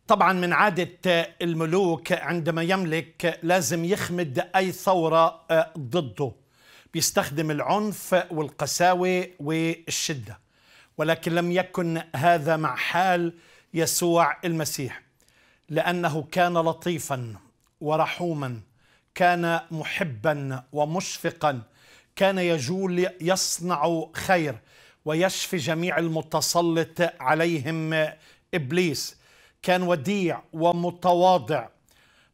طبعا من عادة الملوك عندما يملك لازم يخمد أي ثورة آه، ضده بيستخدم العنف والقساوة والشدة ولكن لم يكن هذا مع حال يسوع المسيح لأنه كان لطيفا ورحوما كان محبا ومشفقا كان يجول يصنع خير ويشفي جميع المتسلط عليهم إبليس كان وديع ومتواضع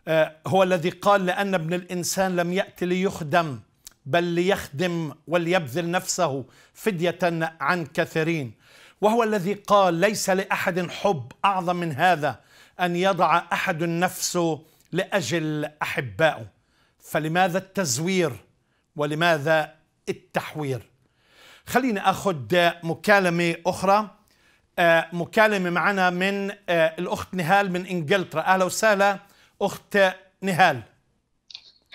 آه، هو الذي قال لأن ابن الإنسان لم يأتي ليخدم بل ليخدم وليبذل نفسه فدية عن كثيرين وهو الذي قال ليس لأحد حب أعظم من هذا أن يضع أحد نفسه لأجل أحبائه فلماذا التزوير ولماذا التحوير خليني أخذ مكالمة أخرى آه، مكالمة معنا من آه، الأخت نهال من إنجلترا أهلا وسهلا أخت نهال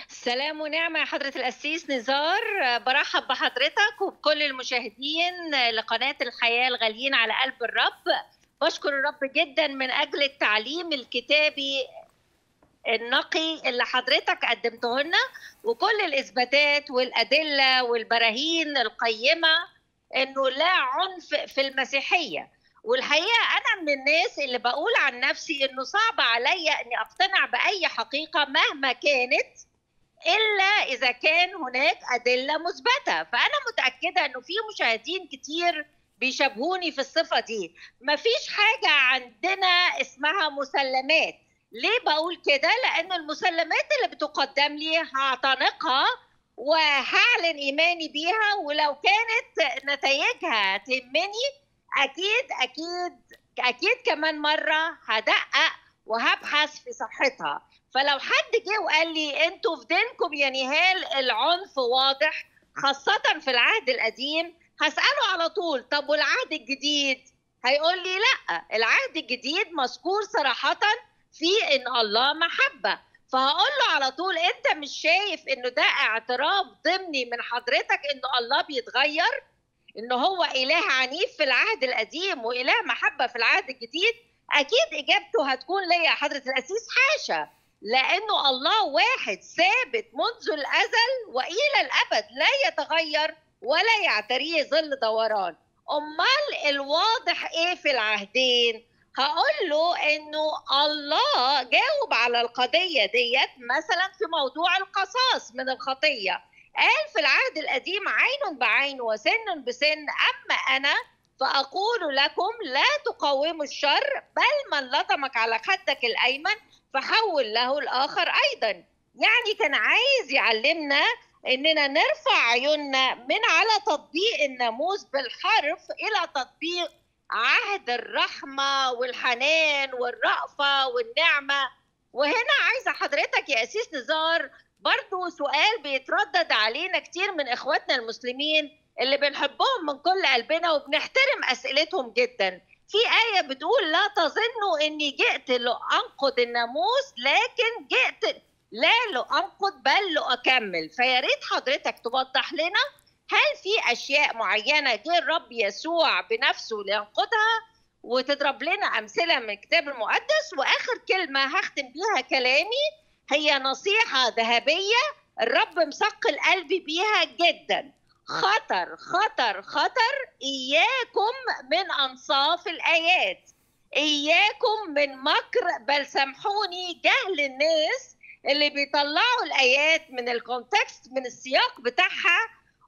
سلام ونعمة يا حضرة الأسيس نزار برحب بحضرتك وبكل المشاهدين لقناة الحياة الغاليين على قلب الرب بشكر الرب جدا من أجل التعليم الكتابي النقي اللي حضرتك قدمته لنا وكل الإثباتات والأدلة والبراهين القيمة انه لا عنف في المسيحيه والحقيقه انا من الناس اللي بقول عن نفسي انه صعب عليا اني اقتنع باي حقيقه مهما كانت الا اذا كان هناك ادله مثبته فانا متاكده انه في مشاهدين كتير بيشبهوني في الصفه دي مفيش حاجه عندنا اسمها مسلمات ليه بقول كده لان المسلمات اللي بتقدم لي هعتنقها وهعلن ايماني بيها ولو كانت نتائجها تهمني اكيد اكيد اكيد كمان مره هدقق وهبحث في صحتها فلو حد جه وقال لي انتوا في دينكم يا يعني نهال العنف واضح خاصه في العهد القديم هساله على طول طب والعهد الجديد هيقول لي لا العهد الجديد مذكور صراحه في ان الله محبه فهقول له على طول انت مش شايف انه ده اعتراف ضمني من حضرتك ان الله بيتغير ان هو اله عنيف في العهد القديم واله محبه في العهد الجديد اكيد اجابته هتكون ليا حضره الاسيس حاشا لانه الله واحد ثابت منذ الازل والى الابد لا يتغير ولا يعتريه ظل دوران امال الواضح ايه في العهدين هقول له انه الله جاوب على القضيه ديت مثلا في موضوع القصاص من الخطيه قال في العهد القديم عين بعين وسن بسن أما أنا فأقول لكم لا تقاوموا الشر بل من لطمك على خدك الأيمن فحول له الآخر أيضا يعني كان عايز يعلمنا اننا نرفع عيوننا من على تطبيق الناموس بالحرف الى تطبيق عهد الرحمه والحنان والرأفه والنعمه وهنا عايزه حضرتك يا اسيس نزار برضو سؤال بيتردد علينا كتير من إخواتنا المسلمين اللي بنحبهم من كل قلبنا وبنحترم أسئلتهم جدا في آية بتقول لا تظنوا إني جئت لأنقض الناموس لكن جئت لا لأنقض بل لأكمل فيا ريت حضرتك توضح لنا هل في أشياء معينة غير رب يسوع بنفسه لينقضها وتضرب لنا أمثلة من الكتاب المقدس وآخر كلمة هختم بيها كلامي هي نصيحة ذهبية الرب مثقل قلبي بيها جدا خطر خطر خطر إياكم من أنصاف الآيات إياكم من مكر بل سامحوني جهل الناس اللي بيطلعوا الآيات من الكونتكست من السياق بتاعها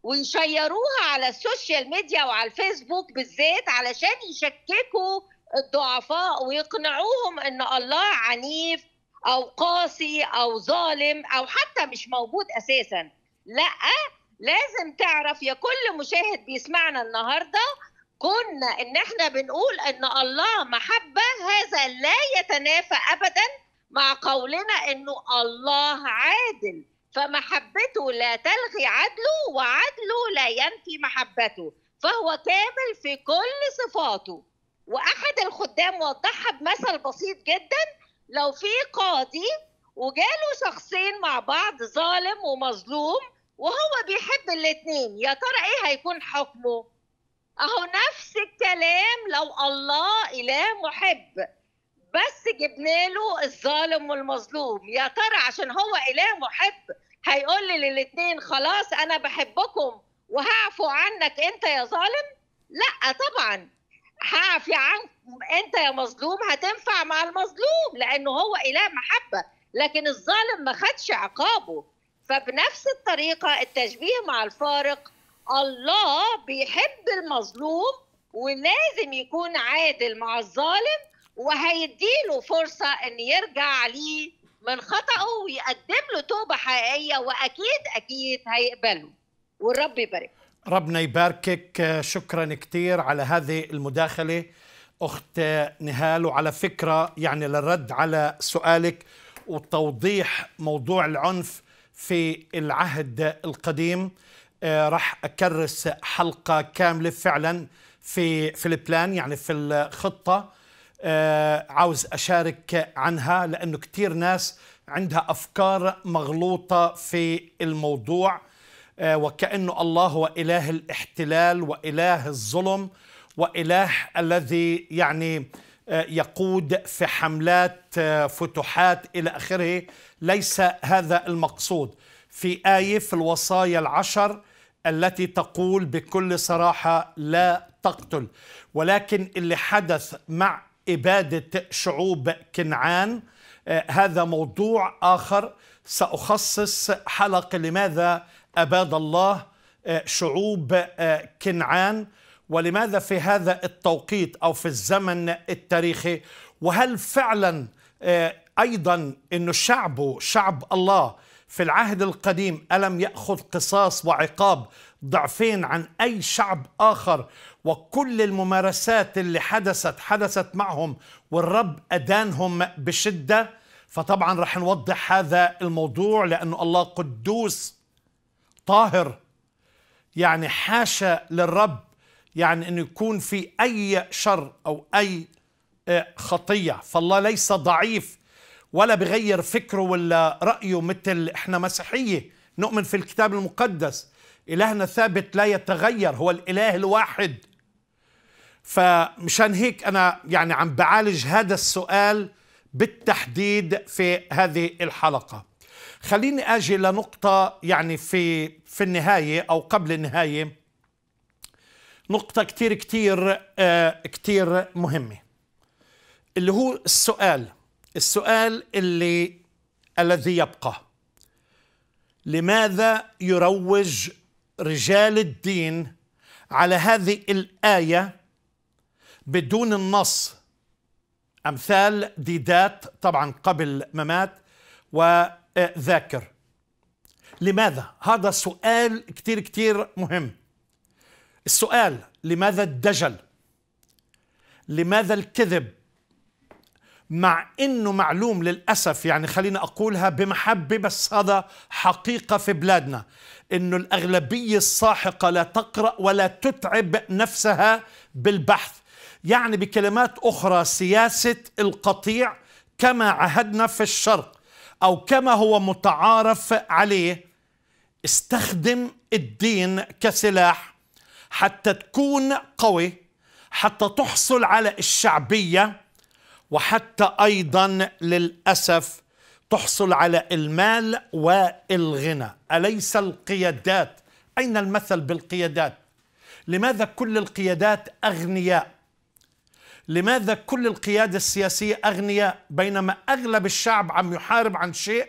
ويشيروها على السوشيال ميديا وعلى الفيسبوك بالذات علشان يشككوا الضعفاء ويقنعوهم ان الله عنيف او قاسي او ظالم او حتى مش موجود اساسا لا لازم تعرف يا كل مشاهد بيسمعنا النهارده كنا ان احنا بنقول ان الله محبه هذا لا يتنافى ابدا مع قولنا انه الله عادل فمحبته لا تلغي عدله وعدله لا ينفي محبته فهو كامل في كل صفاته واحد الخدام وضحها بمثل بسيط جدا لو في قاضي وجاله شخصين مع بعض ظالم ومظلوم وهو بيحب الاثنين يا ترى ايه هيكون حكمه اهو نفس الكلام لو الله اله محب بس جبنا له الظالم والمظلوم يا ترى عشان هو اله محب هيقول لي للاثنين خلاص انا بحبكم وهعفو عنك انت يا ظالم لا طبعا هعفي عنك انت يا مظلوم هتنفع مع المظلوم لانه هو اله محبه لكن الظالم ما خدش عقابه فبنفس الطريقه التشبيه مع الفارق الله بيحب المظلوم ولازم يكون عادل مع الظالم وهيديله فرصه ان يرجع ليه من خطأه ويقدم له توبه حقيقيه واكيد اكيد هيقبله والرب يبارك ربنا يباركك آه، شكرا كثير على هذه المداخلة أخت آه، نهال وعلى فكرة يعني للرد على سؤالك وتوضيح موضوع العنف في العهد القديم آه، راح أكرس حلقة كاملة فعلا في في البلان يعني في الخطة عاوز أشارك عنها لأنه كثير ناس عندها أفكار مغلوطة في الموضوع آه، وكأنه الله هو إله الاحتلال وإله الظلم وإله الذي يعني آه، يقود في حملات آه، فتوحات إلى آخره ليس هذا المقصود في آية في الوصايا العشر التي تقول بكل صراحة لا تقتل ولكن اللي حدث مع إبادة شعوب كنعان هذا موضوع آخر سأخصص حلقة لماذا أباد الله آه، شعوب آه، كنعان ولماذا في هذا التوقيت أو في الزمن التاريخي وهل فعلا آه، أيضا أن شعبه شعب الله في العهد القديم ألم يأخذ قصاص وعقاب ضعفين عن أي شعب آخر وكل الممارسات اللي حدثت حدثت معهم والرب أدانهم بشدة فطبعا رح نوضح هذا الموضوع لأن الله قدوس طاهر يعني حاشا للرب يعني انه يكون في اي شر او اي آه، خطيه فالله ليس ضعيف ولا بغير فكره ولا رايه مثل احنا مسيحيه نؤمن في الكتاب المقدس الهنا ثابت لا يتغير هو الاله الواحد فمشان هيك انا يعني عم بعالج هذا السؤال بالتحديد في هذه الحلقه خليني اجي لنقطه يعني في في النهايه او قبل النهايه نقطه كتير كتير آه كتير مهمه اللي هو السؤال السؤال اللي الذي يبقى لماذا يروج رجال الدين على هذه الايه بدون النص امثال ديدات طبعا قبل ممات و آه، ذاكر لماذا هذا سؤال كتير كتير مهم السؤال لماذا الدجل لماذا الكذب مع انه معلوم للاسف يعني خلينا اقولها بمحبه بس هذا حقيقه في بلادنا انه الاغلبيه الساحقه لا تقرا ولا تتعب نفسها بالبحث يعني بكلمات اخرى سياسه القطيع كما عهدنا في الشرق أو كما هو متعارف عليه استخدم الدين كسلاح حتى تكون قوي حتى تحصل على الشعبية وحتى أيضا للأسف تحصل على المال والغنى أليس القيادات أين المثل بالقيادات لماذا كل القيادات أغنياء لماذا كل القيادة السياسية أغنياء بينما أغلب الشعب عم يحارب عن شيء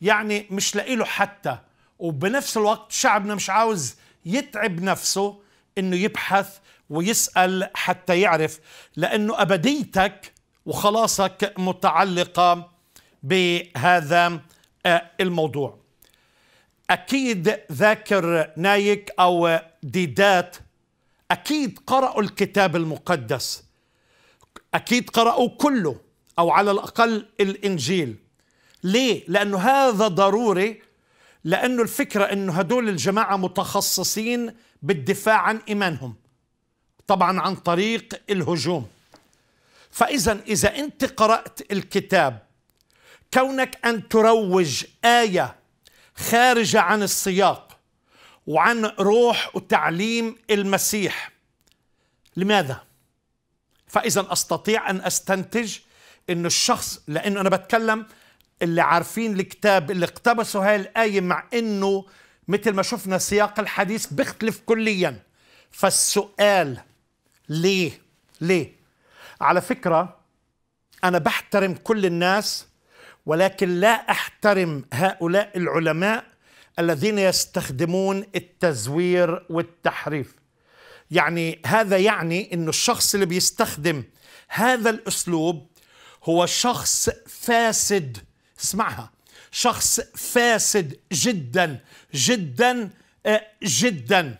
يعني مش لإله حتى وبنفس الوقت شعبنا مش عاوز يتعب نفسه انه يبحث ويسأل حتى يعرف لأنه أبديتك وخلاصك متعلقة بهذا آه، الموضوع أكيد ذاكر نايك أو ديدات أكيد قرأوا الكتاب المقدس أكيد قرأوا كله أو على الأقل الإنجيل ليه؟ لأنه هذا ضروري لأنه الفكرة أنه هدول الجماعة متخصصين بالدفاع عن إيمانهم طبعا عن طريق الهجوم فإذا إذا أنت قرأت الكتاب كونك أن تروج آية خارجة عن السياق وعن روح وتعليم المسيح لماذا؟ فاذا استطيع ان استنتج انه الشخص لانه انا بتكلم اللي عارفين الكتاب اللي اقتبسوا هاي الايه مع انه مثل ما شفنا سياق الحديث بيختلف كليا فالسؤال ليه ليه على فكره انا بحترم كل الناس ولكن لا احترم هؤلاء العلماء الذين يستخدمون التزوير والتحريف يعني هذا يعني انه الشخص اللي بيستخدم هذا الاسلوب هو شخص فاسد اسمعها شخص فاسد جدا جدا آه، جدا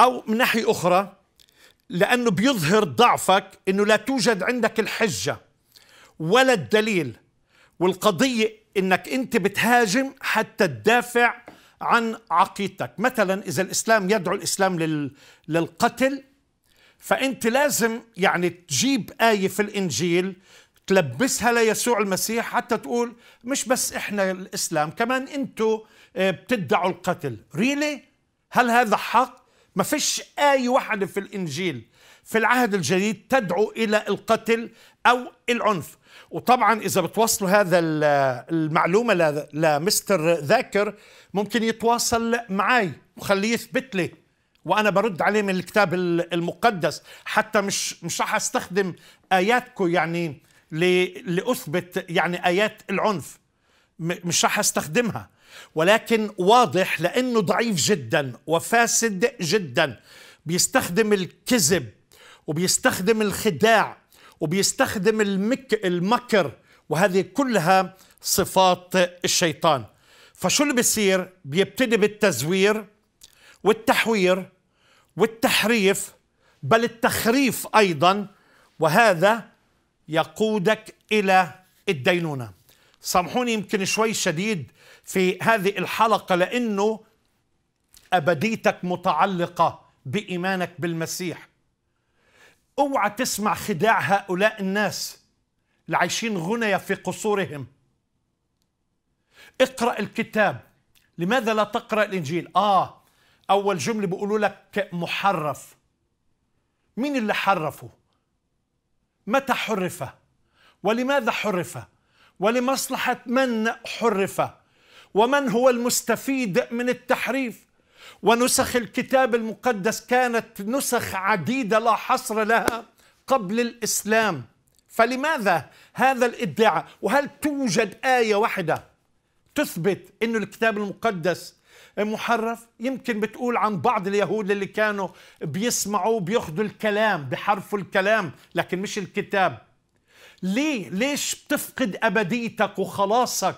او من ناحيه اخرى لانه بيظهر ضعفك انه لا توجد عندك الحجه ولا الدليل والقضيه انك انت بتهاجم حتى تدافع عن عقيدتك مثلا إذا الإسلام يدعو الإسلام لل... للقتل فأنت لازم يعني تجيب آية في الإنجيل تلبسها ليسوع المسيح حتى تقول مش بس إحنا الإسلام كمان أنتوا آه، بتدعوا القتل ريلي really? هل هذا حق؟ ما فيش آية واحدة في الإنجيل في العهد الجديد تدعو إلى القتل أو العنف وطبعا اذا بتوصلوا هذا المعلومه لمستر ذاكر ممكن يتواصل معي وخليه يثبت لي وانا برد عليه من الكتاب المقدس حتى مش مش راح استخدم اياتكم يعني لاثبت يعني ايات العنف مش راح استخدمها ولكن واضح لانه ضعيف جدا وفاسد جدا بيستخدم الكذب وبيستخدم الخداع وبيستخدم المك المكر وهذه كلها صفات الشيطان فشو اللي بيصير بيبتدي بالتزوير والتحوير والتحريف بل التخريف ايضا وهذا يقودك الى الدينونه سامحوني يمكن شوي شديد في هذه الحلقه لانه ابديتك متعلقه بايمانك بالمسيح اوعى تسمع خداع هؤلاء الناس اللي عايشين غنيا في قصورهم اقرأ الكتاب لماذا لا تقرأ الإنجيل آه أول جملة بيقولوا لك محرف مين اللي حرفه متى حرف ولماذا حرف ولمصلحة من حرف ومن هو المستفيد من التحريف ونسخ الكتاب المقدس كانت نسخ عديدة لا حصر لها قبل الإسلام فلماذا هذا الادعاء وهل توجد آية واحدة تثبت أن الكتاب المقدس محرف يمكن بتقول عن بعض اليهود اللي كانوا بيسمعوا بياخذوا الكلام بحرفوا الكلام لكن مش الكتاب ليه ليش بتفقد أبديتك وخلاصك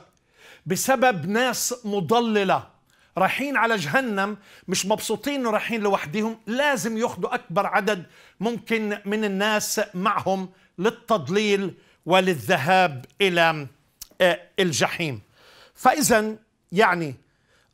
بسبب ناس مضلله رايحين على جهنم مش مبسوطين انه رايحين لوحدهم لازم ياخذوا اكبر عدد ممكن من الناس معهم للتضليل وللذهاب الى آه، الجحيم فاذا يعني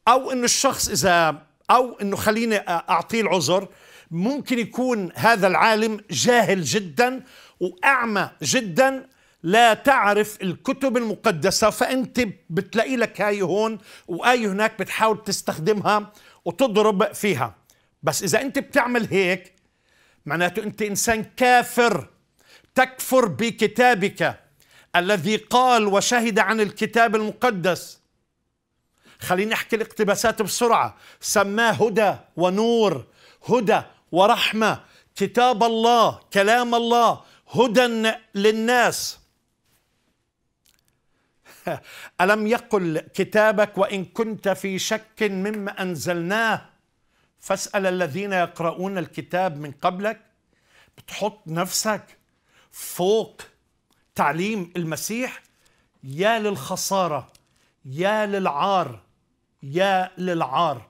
او انه الشخص اذا او انه خليني آه، اعطيه العذر ممكن يكون هذا العالم جاهل جدا واعمى جدا لا تعرف الكتب المقدسة فأنت بتلاقي لك آية هون وآية هناك بتحاول تستخدمها وتضرب فيها بس إذا أنت بتعمل هيك معناته أنت إنسان كافر تكفر بكتابك الذي قال وشهد عن الكتاب المقدس خليني أحكي الاقتباسات بسرعة سماه هدى ونور هدى ورحمة كتاب الله كلام الله هدى للناس ألم يقل كتابك وإن كنت في شك مما أنزلناه فاسأل الذين يقرؤون الكتاب من قبلك بتحط نفسك فوق تعليم المسيح يا للخسارة يا للعار يا للعار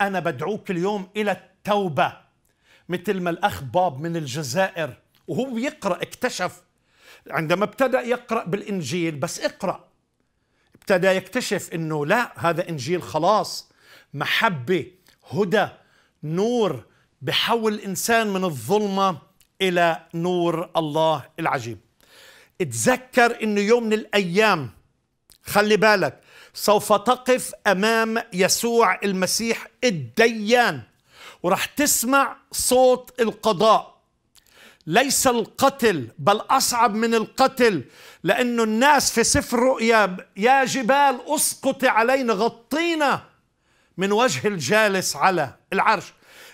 أنا بدعوك اليوم إلى التوبة مثل ما الأخ باب من الجزائر وهو بيقرأ اكتشف عندما ابتدأ يقرأ بالإنجيل بس اقرأ ابتدى يكتشف انه لا هذا انجيل خلاص محبه هدى نور بحول الانسان من الظلمه الى نور الله العجيب اتذكر انه يوم من الايام خلي بالك سوف تقف امام يسوع المسيح الديان وراح تسمع صوت القضاء ليس القتل بل أصعب من القتل لأن الناس في سفر رؤيا يا جبال أسقط علينا غطينا من وجه الجالس على العرش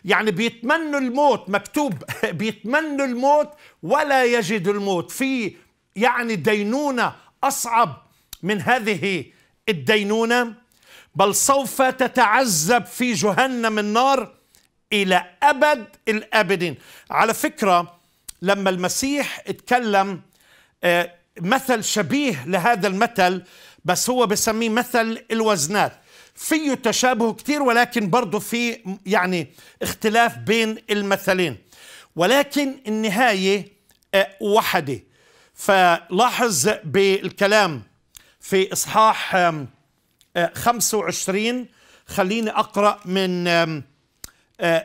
يعني بيتمنوا الموت مكتوب بيتمنوا الموت ولا يجد الموت في يعني دينونة أصعب من هذه الدينونة بل سوف تتعذب في جهنم النار إلى أبد الآبدين على فكرة لما المسيح اتكلم آه، مثل شبيه لهذا المثل بس هو بسميه مثل الوزنات فيه تشابه كثير ولكن برضه في يعني اختلاف بين المثلين ولكن النهاية آه، وحدة فلاحظ بالكلام في إصحاح 25 آه، خليني أقرأ من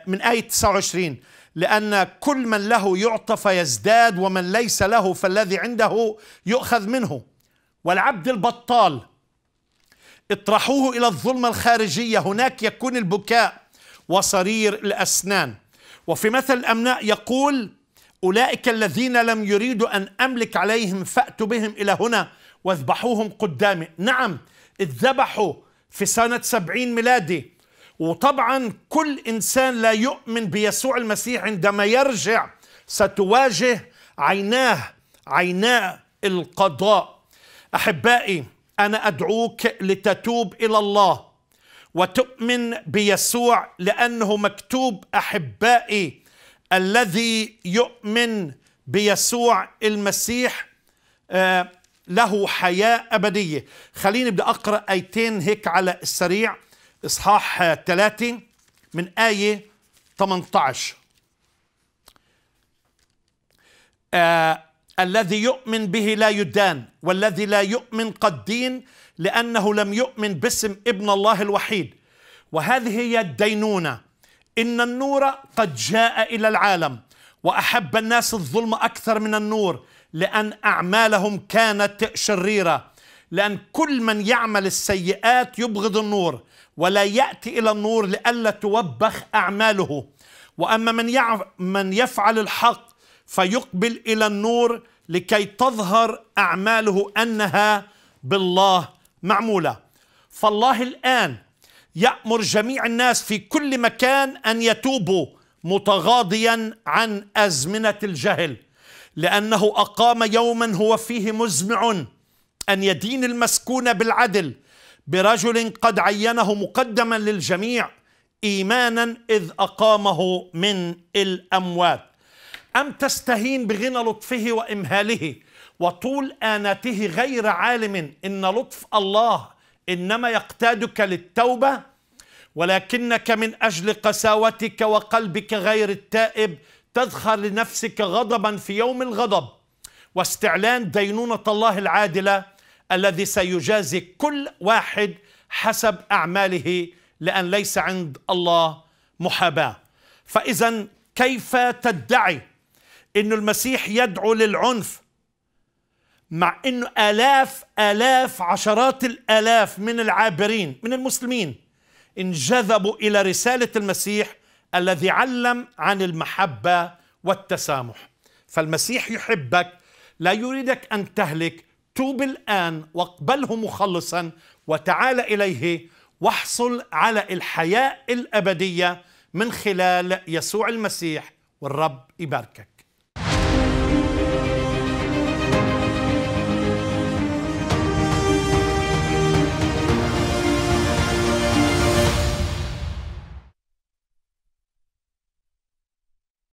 من آية 29 لأن كل من له يعطى فيزداد ومن ليس له فالذي عنده يؤخذ منه والعبد البطال اطرحوه إلى الظلمة الخارجية هناك يكون البكاء وصرير الأسنان وفي مثل الأمناء يقول أولئك الذين لم يريدوا أن أملك عليهم فأتوا بهم إلى هنا واذبحوهم قدامي نعم اذبحوا في سنة سبعين ميلادي وطبعا كل انسان لا يؤمن بيسوع المسيح عندما يرجع ستواجه عيناه عيناه القضاء احبائي انا ادعوك لتتوب الى الله وتؤمن بيسوع لانه مكتوب احبائي الذي يؤمن بيسوع المسيح آه، له حياه ابديه خليني بدي اقرا ايتين هيك على السريع إصحاح 3 من آية 18 آه الذي يؤمن به لا يدان والذي لا يؤمن قد دين لأنه لم يؤمن باسم ابن الله الوحيد وهذه هي الدينونة إن النور قد جاء إلى العالم وأحب الناس الظلم أكثر من النور لأن أعمالهم كانت شريرة لأن كل من يعمل السيئات يبغض النور ولا يأتي إلى النور لئلا توبخ أعماله وأما من, يعف من يفعل الحق فيقبل إلى النور لكي تظهر أعماله أنها بالله معمولة فالله الآن يأمر جميع الناس في كل مكان أن يتوبوا متغاضيا عن أزمنة الجهل لأنه أقام يوما هو فيه مزمع أن يدين المسكون بالعدل برجل قد عينه مقدما للجميع إيمانا إذ أقامه من الأموات أم تستهين بغنى لطفه وإمهاله وطول آنته غير عالم إن لطف الله إنما يقتادك للتوبة ولكنك من أجل قساوتك وقلبك غير التائب تذخر لنفسك غضبا في يوم الغضب واستعلان دينونة الله العادلة الذي سيجازي كل واحد حسب أعماله لأن ليس عند الله محاباة فإذا كيف تدعي أن المسيح يدعو للعنف مع أنه آلاف آلاف عشرات الآلاف من العابرين من المسلمين انجذبوا إلى رسالة المسيح الذي علم عن المحبة والتسامح فالمسيح يحبك لا يريدك أن تهلك توب الآن واقبله مخلصا وتعال إليه واحصل على الحياة الأبدية من خلال يسوع المسيح والرب يباركك